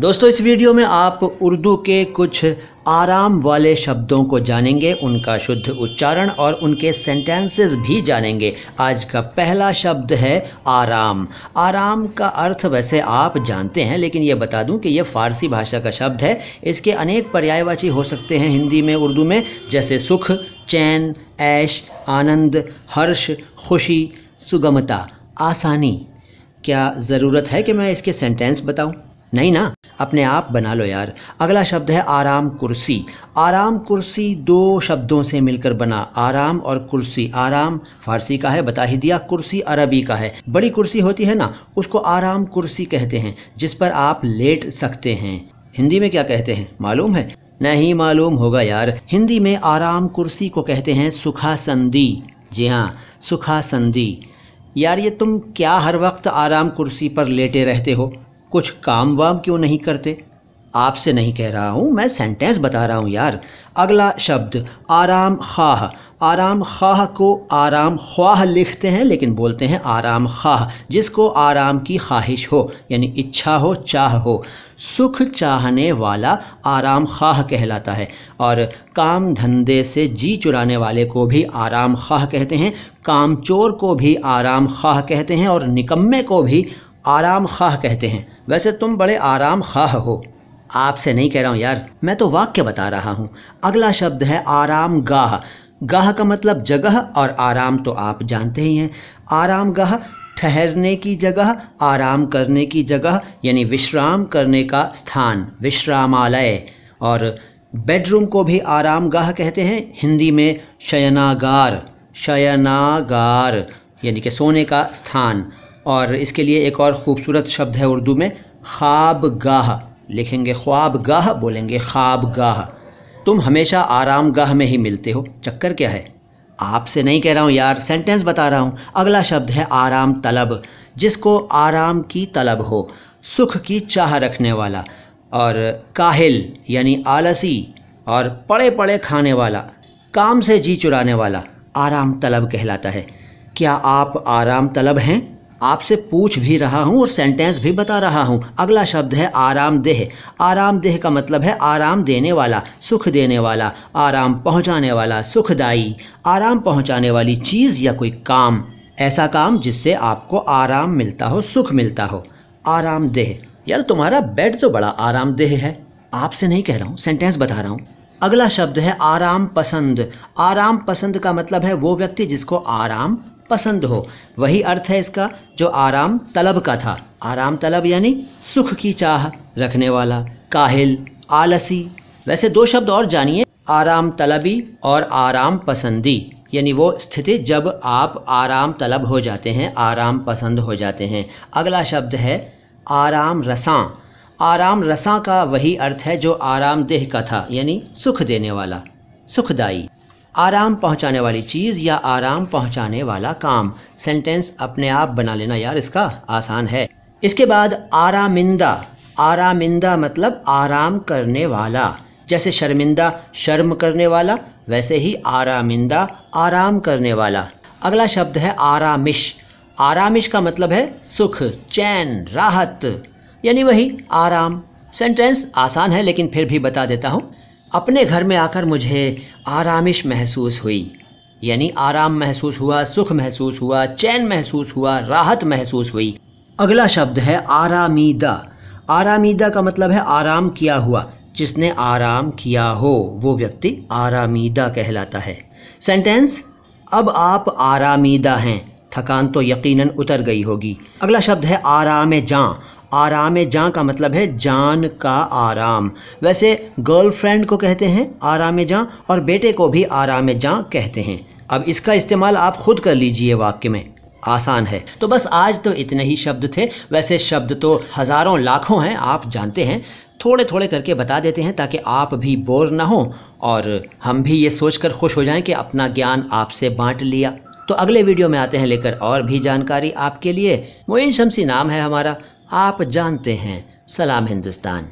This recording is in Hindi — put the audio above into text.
दोस्तों इस वीडियो में आप उर्दू के कुछ आराम वाले शब्दों को जानेंगे उनका शुद्ध उच्चारण और उनके सेंटेंसेस भी जानेंगे आज का पहला शब्द है आराम आराम का अर्थ वैसे आप जानते हैं लेकिन ये बता दूं कि ये फ़ारसी भाषा का शब्द है इसके अनेक पर्यायवाची हो सकते हैं हिंदी में उर्दू में जैसे सुख चैन ऐश आनंद हर्ष खुशी सुगमता आसानी क्या ज़रूरत है कि मैं इसके सेंटेंस बताऊँ नहीं ना अपने आप बना लो यार अगला शब्द है आराम कुर्सी आराम कुर्सी दो शब्दों से मिलकर बना आराम और कुर्सी आराम फारसी का है बता ही दिया कुर्सी अरबी का है बड़ी कुर्सी होती है ना उसको आराम कुर्सी कहते हैं जिस पर आप लेट सकते हैं हिंदी में क्या कहते हैं मालूम है नहीं मालूम होगा यार हिंदी में आराम कुर्सी को कहते हैं संधि जी हाँ संधि यार ये तुम क्या हर वक्त आराम कुर्सी पर लेटे रहते हो कुछ काम वाम क्यों नहीं करते आपसे नहीं कह रहा हूँ मैं सेंटेंस बता रहा हूँ यार अगला शब्द आराम खाह आराम खाह को आराम ख्वाह लिखते हैं लेकिन बोलते हैं आराम खाह जिसको आराम की ख्वाहिश हो यानी इच्छा हो चाह हो सुख चाहने वाला आराम खाह कहलाता है और काम धंधे से जी चुराने वाले को भी आराम खाह कहते हैं कामचोर को भी आराम खाह कहते हैं और निकम्मे को भी आराम खाह कहते हैं वैसे तुम बड़े आराम खाह हो आपसे नहीं कह रहा हूँ यार मैं तो वाक्य बता रहा हूँ अगला शब्द है आराम गाह गाह का मतलब जगह और आराम तो आप जानते ही हैं आराम गाह ठहरने की जगह आराम करने की जगह यानी विश्राम करने का स्थान विश्रामालय और बेडरूम को भी आराम गाह कहते हैं हिंदी में शयनागार शयनागार यानी कि सोने का स्थान और इसके लिए एक और ख़ूबसूरत शब्द है उर्दू में ख्वाब गाह लिखेंगे ख्वाब गाह बोलेंगे ख्वाब गाह तुम हमेशा आराम गाह में ही मिलते हो चक्कर क्या है आपसे नहीं कह रहा हूँ यार सेंटेंस बता रहा हूँ अगला शब्द है आराम तलब जिसको आराम की तलब हो सुख की चाह रखने वाला और काहिल यानी आलसी और पड़े पड़े खाने वाला काम से जी चुराने वाला आराम तलब कहलाता है क्या आप आराम तलब हैं आपसे पूछ भी रहा हूँ और सेंटेंस भी बता रहा हूँ अगला शब्द है आरामदेह आरामदेह का मतलब है आराम देने वाला सुख देने वाला आराम पहुँचाने वाला सुखदाई आराम पहुँचाने वाली चीज़ या कोई काम ऐसा काम जिससे आपको आराम मिलता हो सुख मिलता हो आरामदेह यार तुम्हारा बेड तो बड़ा आरामदेह है आपसे नहीं कह रहा हूँ सेंटेंस बता रहा हूँ अगला शब्द है आराम पसंद आराम पसंद का मतलब है वो व्यक्ति जिसको आराम पसंद हो वही अर्थ है इसका जो आराम तलब का था आराम तलब यानी सुख की चाह रखने वाला काहिल आलसी वैसे दो शब्द और जानिए आराम तलबी और आराम पसंदी यानी वो स्थिति जब आप आराम तलब हो जाते हैं आराम पसंद हो जाते हैं अगला शब्द है आराम रसा आराम रसा का वही अर्थ है जो आराम देह का था यानी सुख देने वाला सुखदाई आराम पहुंचाने वाली चीज़ या आराम पहुंचाने वाला काम सेंटेंस अपने आप बना लेना यार इसका आसान है इसके बाद आरामिंदा आरामिंदा मतलब आराम करने वाला जैसे शर्मिंदा शर्म करने वाला वैसे ही आरामिंदा आराम करने वाला अगला शब्द है आरामिश आरामिश का मतलब है सुख चैन राहत यानी वही आराम सेंटेंस आसान है लेकिन फिर भी बता देता हूँ अपने घर में आकर मुझे आरामिश महसूस हुई यानी आराम महसूस हुआ सुख महसूस हुआ चैन महसूस हुआ राहत महसूस हुई अगला शब्द है आरामीदा आरामीदा का मतलब है आराम किया हुआ जिसने आराम किया हो वो व्यक्ति आरामीदा कहलाता है सेंटेंस अब आप आरामीदा हैं थकान तो यकीनन उतर गई होगी अगला शब्द है आराम जाँ आराम जाँ का मतलब है जान का आराम वैसे गर्लफ्रेंड को कहते हैं आराम जाँ और बेटे को भी आराम जाँ कहते हैं अब इसका इस्तेमाल आप खुद कर लीजिए वाक्य में आसान है तो बस आज तो इतने ही शब्द थे वैसे शब्द तो हज़ारों लाखों हैं आप जानते हैं थोड़े थोड़े करके बता देते हैं ताकि आप भी बोर ना हो और हम भी ये सोचकर खुश हो जाएं कि अपना ज्ञान आपसे बांट लिया तो अगले वीडियो में आते हैं लेकर और भी जानकारी आपके लिए मोइन शमसी नाम है हमारा आप जानते हैं सलाम हिंदुस्तान